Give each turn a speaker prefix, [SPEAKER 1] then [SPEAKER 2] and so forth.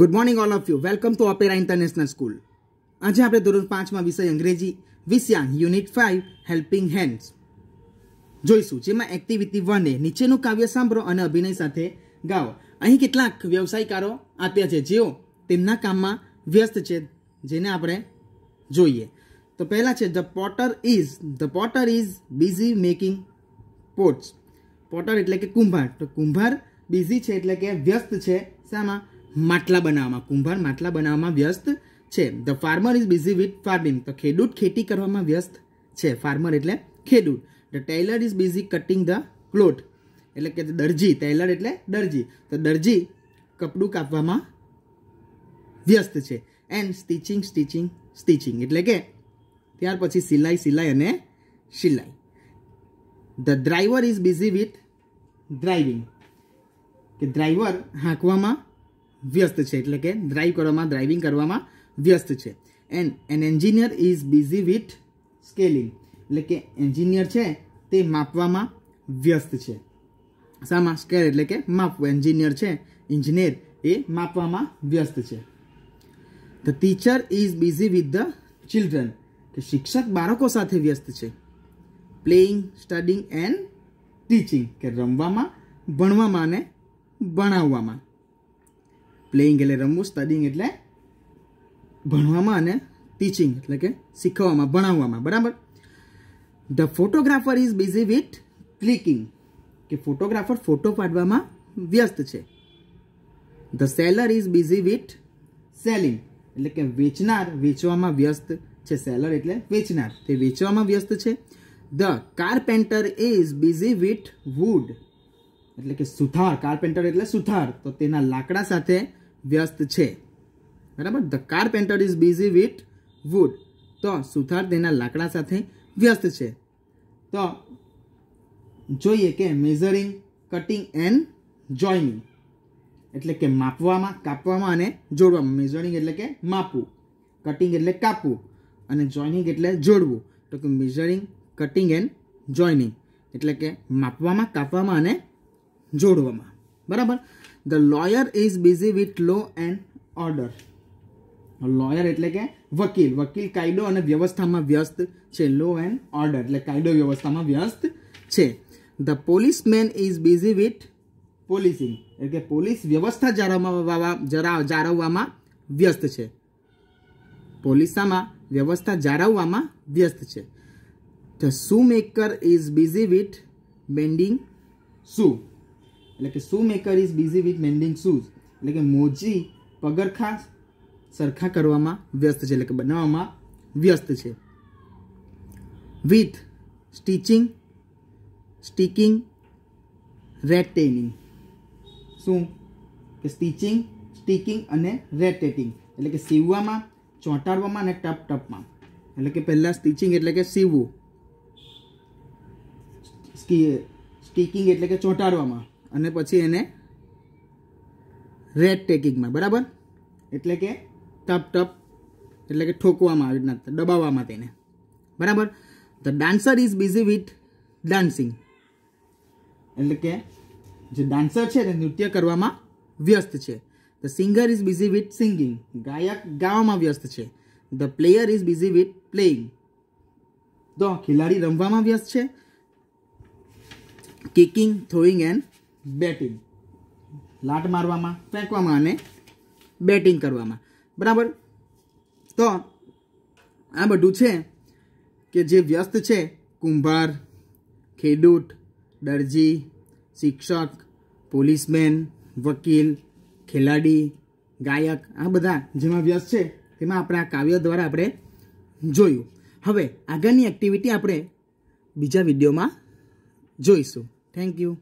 [SPEAKER 1] good morning all of you welcome to Opera International School આજે આપણે ધોરણ પાંચમાં વિષય અંગ્રેજી વિષયાંક યુનિટ ફાઇવ હેલ્પિંગ હેન્ડ્સ જોઈશું જેમાં એક્ટિવિટી વને નીચેનું કાવ્ય સાંભળો અને અભિનય સાથે ગાઓ અહીં કેટલાક વ્યવસાયકારો આપ્યા છે જેઓ તેમના કામમાં વ્યસ્ત છે જેને આપણે જોઈએ તો પહેલાં છે the potter is the potter is busy making pots potter એટલે કે કુંભાર તો કુંભાર બિઝી છે એટલે કે વ્યસ્ત છે શામાં માટલા બનાવવામાં કુંભાર માટલા બનાવવામાં વ્યસ્ત છે the farmer is busy with farming તો ખેડૂત ખેતી કરવામાં વ્યસ્ત છે ફાર્મર એટલે ખેડૂત the tailor is busy cutting the cloth એટલે કે દરજી ટેલર એટલે દરજી તો દરજી કપડું કાપવામાં વ્યસ્ત છે એન્ડ સ્ટિચિંગ સ્ટિચિંગ સ્ટિચિંગ એટલે કે ત્યાર પછી સિલાઈ સિલાઈ અને સિલાઈ the driver is busy with driving કે ડ્રાઈવર હાંકવામાં વ્યસ્ત છે એટલે કે ડ્રાઈવ કરવામાં ડ્રાઇવિંગ કરવામાં વ્યસ્ત છે and an engineer is busy with scaling એટલે કે એન્જિનિયર છે તે માપવામાં વ્યસ્ત છે સામાં સ્કેલ એટલે કે માપવું એન્જિનિયર છે ઇન્જિનિયર એ માપવામાં વ્યસ્ત છે the teacher is busy with the children કે શિક્ષક બાળકો સાથે વ્યસ્ત છે પ્લેઇંગ સ્ટડિંગ એન્ડ ટીચિંગ કે રમવામાં ભણવામાં અને ભણાવવામાં પ્લેઇંગ એટલે રમવું સ્ટડિંગ એટલે ભણવામાં અને ટીચિંગ એટલે કે શીખવામાં ભણાવવામાં બરાબર the photographer is busy with clicking કે ફોટોગ્રાફર ફોટો પાડવામાં વ્યસ્ત છે the seller is busy with selling એટલે કે વેચનાર વેચવામાં વ્યસ્ત છે સેલર એટલે વેચનાર તે વેચવામાં વ્યસ્ત છે the carpenter is busy with wood એટલે કે સુથાર કારપેન્ટર એટલે સુથાર તો તેના લાકડા સાથે વ્યસ્ત છે બરાબર the carpenter is busy with wood તો સુથાર તેના લાકડા સાથે વ્યસ્ત છે તો જોઈએ કે મેઝરિંગ કટિંગ એન્ડ જોઈનિંગ એટલે કે માપવામાં કાપવામાં અને જોડવામાં મેઝરિંગ એટલે કે માપવું કટિંગ એટલે કાપવું અને જોઈનિંગ એટલે જોડવું તો કે મેઝરિંગ કટિંગ એન્ડ જોઈનિંગ એટલે કે માપવામાં કાપવામાં અને જોડવામાં બરાબર the lawyer is busy with law and order lawyer એટલે કે વકીલ વકીલ કાયદો અને વ્યવસ્થામાં વ્યસ્ત છે લો એન્ડ ઓર્ડર એટલે કાયદો વ્યવસ્થામાં વ્યસ્ત છે the policeman is busy with policing એટલે કે પોલીસ વ્યવસ્થા જાળવવામાં જાળવવામાં વ્યસ્ત છે પોલીસામાં વ્યવસ્થા જાળવવામાં વ્યસ્ત છે the shoe maker is busy with bending shoe એટલે કે shoe maker is busy with mending shoes એટલે કે મોજી પગરખા સરખા કરવામાં વ્યસ્ત છે એટલે કે બનાવવામાં વ્યસ્ત છે વિથ સ્ટિચિંગ સ્ટિકિંગ રેટેનિંગ શું કે સ્ટિચિંગ સ્ટિકિંગ અને રેટેટિંગ એટલે કે સીવવામાં ચોંટાડવામાં અને ટપ ટપમાં એટલે કે પહેલાં સ્ટિચિંગ એટલે કે સીવવું સ્ટિકિંગ એટલે કે ચોંટાડવામાં અને પછી એને રેડ ટેકિંગમાં બરાબર એટલે કે ટપ ટપ એટલે કે ઠોકવામાં આવી રીતના દબાવવામાં તેને બરાબર the dancer is busy with dancing એટલે કે જે ડાન્સર છે તે નૃત્ય કરવામાં વ્યસ્ત છે the singer is busy with singing ગાયક ગાવામાં વ્યસ્ત છે the player is busy with playing તો ખેલાડી રમવામાં વ્યસ્ત છે કિકિંગ થ્રોઈંગ એન્ડ બેટિંગ લાટ મારવામાં ફેંકવામાં અને બેટિંગ કરવામાં બરાબર તો આ બધું છે કે જે વ્યસ્ત છે કુંભાર ખેડૂત દરજી શિક્ષક પોલીસમેન વકીલ ખેલાડી ગાયક આ બધા જેમાં વ્યસ્ત છે તેમાં આપણે આ કાવ્ય દ્વારા આપણે જોયું હવે આગળની એક્ટિવિટી આપણે બીજા વિડીયોમાં જોઈશું થેન્ક યુ